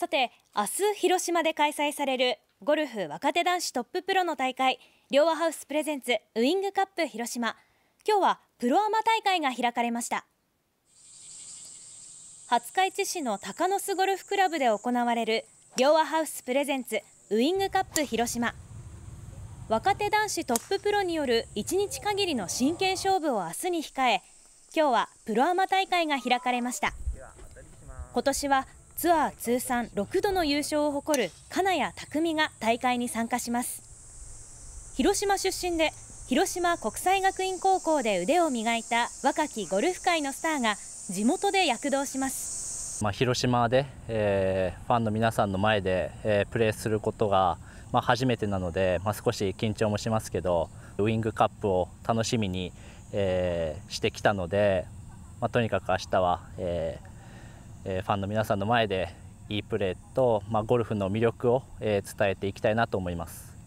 さて明日広島で開催されるゴルフ若手男子トッププロの大会両和ハウスプレゼンツウイングカップ広島今日はプロアマ大会が開かれました廿日市市の鷹の巣ゴルフクラブで行われる両和ハウスプレゼンツウイングカップ広島若手男子トッププロによる1日限りの真剣勝負を明日に控え今日はプロアマ大会が開かれました今年はツアー通算6度の優勝を誇る金谷拓実が大会に参加します広島出身で広島国際学院高校で腕を磨いた若きゴルフ界のスターが地元で躍動しますまあ、広島で、えー、ファンの皆さんの前で、えー、プレーすることが、まあ、初めてなので、まあ、少し緊張もしますけどウイングカップを楽しみに、えー、してきたので、まあ、とにかく明日は、えー、えファンの皆さんの前でいいプレーと、まあ、ゴルフの魅力を、え伝えていきたいなと思います。